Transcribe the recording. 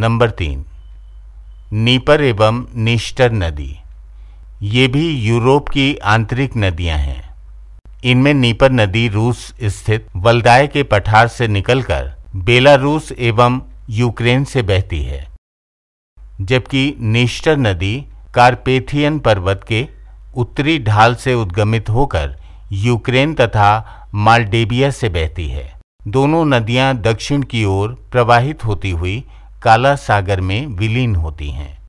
number तीन Dnieper एवं निष्टर नदी ये भी यूरोप की आंतरिक नदियां हैं इनमें नीपर नदी रूस स्थित वल्दाय के पठार से निकलकर बेलारूस एवं यूक्रेन से बहती है जबकि निष्टर नदी कारपेथियन पर्वत के उत्तरी ढाल से उद्गमित होकर यूक्रेन तथा मालडेबिया से बहती है दोनों नदियां दक्षिण की ओर प्रवाहित होती हुई काला सागर में विलीन होती हैं